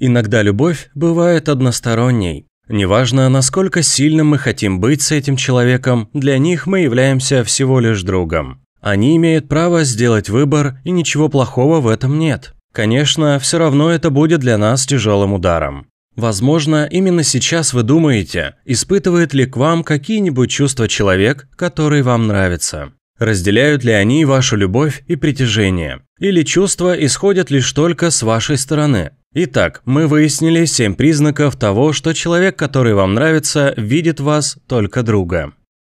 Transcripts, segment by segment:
Иногда любовь бывает односторонней. Неважно, насколько сильным мы хотим быть с этим человеком, для них мы являемся всего лишь другом. Они имеют право сделать выбор, и ничего плохого в этом нет. Конечно, все равно это будет для нас тяжелым ударом. Возможно, именно сейчас вы думаете, испытывает ли к вам какие-нибудь чувства человек, который вам нравится. Разделяют ли они вашу любовь и притяжение? Или чувства исходят лишь только с вашей стороны? Итак, мы выяснили семь признаков того, что человек, который вам нравится, видит вас только друга.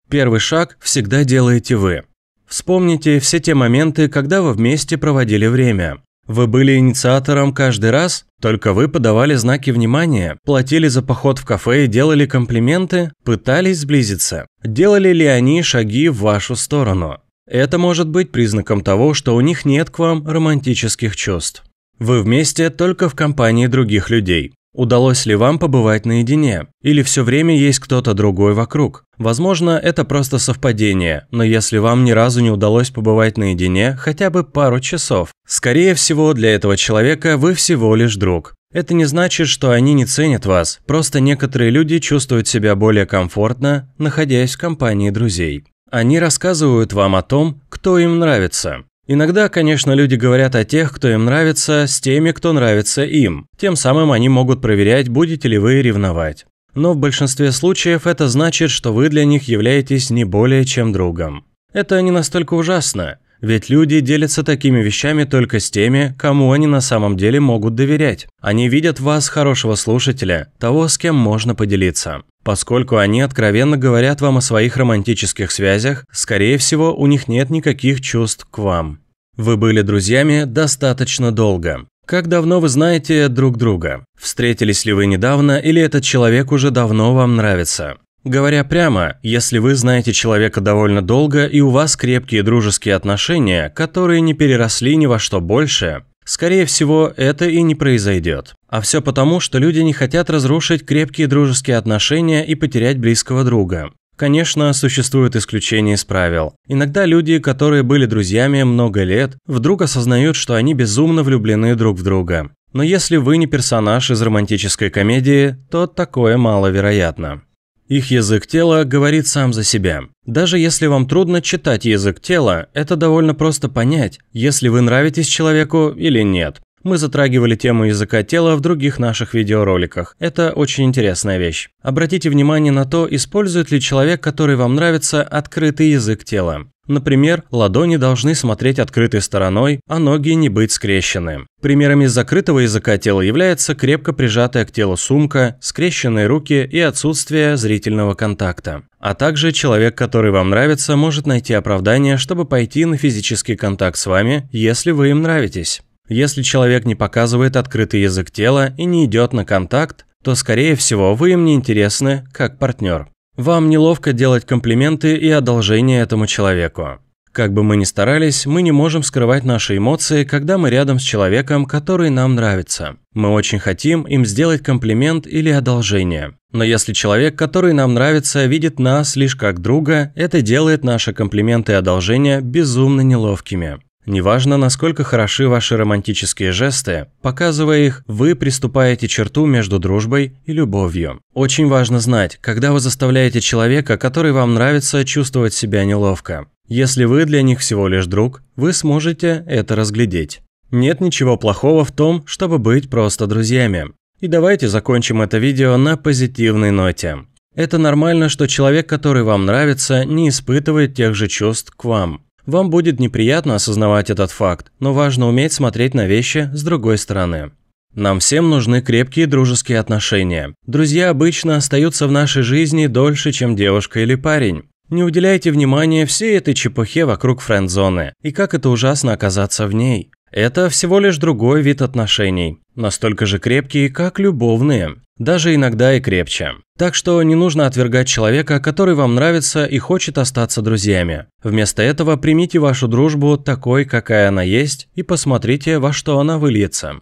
Первый шаг всегда делаете вы. Вспомните все те моменты, когда вы вместе проводили время. Вы были инициатором каждый раз, только вы подавали знаки внимания, платили за поход в кафе и делали комплименты, пытались сблизиться. Делали ли они шаги в вашу сторону? Это может быть признаком того, что у них нет к вам романтических чувств. Вы вместе только в компании других людей. Удалось ли вам побывать наедине? Или все время есть кто-то другой вокруг? Возможно, это просто совпадение, но если вам ни разу не удалось побывать наедине хотя бы пару часов, скорее всего, для этого человека вы всего лишь друг. Это не значит, что они не ценят вас, просто некоторые люди чувствуют себя более комфортно, находясь в компании друзей. Они рассказывают вам о том, кто им нравится. Иногда, конечно, люди говорят о тех, кто им нравится, с теми, кто нравится им. Тем самым они могут проверять, будете ли вы ревновать. Но в большинстве случаев это значит, что вы для них являетесь не более чем другом. Это не настолько ужасно, ведь люди делятся такими вещами только с теми, кому они на самом деле могут доверять. Они видят в вас хорошего слушателя, того, с кем можно поделиться. Поскольку они откровенно говорят вам о своих романтических связях, скорее всего, у них нет никаких чувств к вам. Вы были друзьями достаточно долго. Как давно вы знаете друг друга? Встретились ли вы недавно или этот человек уже давно вам нравится? Говоря прямо, если вы знаете человека довольно долго и у вас крепкие дружеские отношения, которые не переросли ни во что больше, Скорее всего, это и не произойдет. А все потому, что люди не хотят разрушить крепкие дружеские отношения и потерять близкого друга. Конечно, существуют исключения из правил. Иногда люди, которые были друзьями много лет, вдруг осознают, что они безумно влюблены друг в друга. Но если вы не персонаж из романтической комедии, то такое маловероятно. Их язык тела говорит сам за себя. Даже если вам трудно читать язык тела, это довольно просто понять, если вы нравитесь человеку или нет. Мы затрагивали тему языка тела в других наших видеороликах. Это очень интересная вещь. Обратите внимание на то, использует ли человек, который вам нравится, открытый язык тела. Например, ладони должны смотреть открытой стороной, а ноги не быть скрещены. Примерами закрытого языка тела является крепко прижатая к телу сумка, скрещенные руки и отсутствие зрительного контакта. А также человек, который вам нравится, может найти оправдание, чтобы пойти на физический контакт с вами, если вы им нравитесь. Если человек не показывает открытый язык тела и не идет на контакт, то, скорее всего, вы им не интересны как партнер. Вам неловко делать комплименты и одолжения этому человеку. Как бы мы ни старались, мы не можем скрывать наши эмоции, когда мы рядом с человеком, который нам нравится. Мы очень хотим им сделать комплимент или одолжение. Но если человек, который нам нравится, видит нас лишь как друга, это делает наши комплименты и одолжения безумно неловкими. Неважно, насколько хороши ваши романтические жесты, показывая их, вы приступаете черту между дружбой и любовью. Очень важно знать, когда вы заставляете человека, который вам нравится, чувствовать себя неловко. Если вы для них всего лишь друг, вы сможете это разглядеть. Нет ничего плохого в том, чтобы быть просто друзьями. И давайте закончим это видео на позитивной ноте. Это нормально, что человек, который вам нравится, не испытывает тех же чувств к вам. Вам будет неприятно осознавать этот факт, но важно уметь смотреть на вещи с другой стороны. Нам всем нужны крепкие дружеские отношения. Друзья обычно остаются в нашей жизни дольше, чем девушка или парень. Не уделяйте внимания всей этой чепухе вокруг френд-зоны и как это ужасно оказаться в ней. Это всего лишь другой вид отношений, настолько же крепкие, как любовные, даже иногда и крепче. Так что не нужно отвергать человека, который вам нравится и хочет остаться друзьями. Вместо этого примите вашу дружбу такой, какая она есть, и посмотрите, во что она выльется.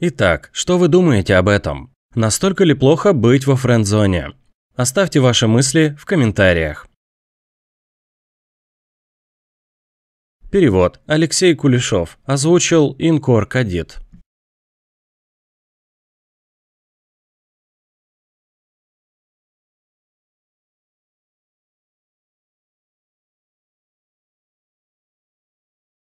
Итак, что вы думаете об этом? Настолько ли плохо быть во френд-зоне? Оставьте ваши мысли в комментариях. Перевод Алексей Кулешов озвучил Инкор Кадит.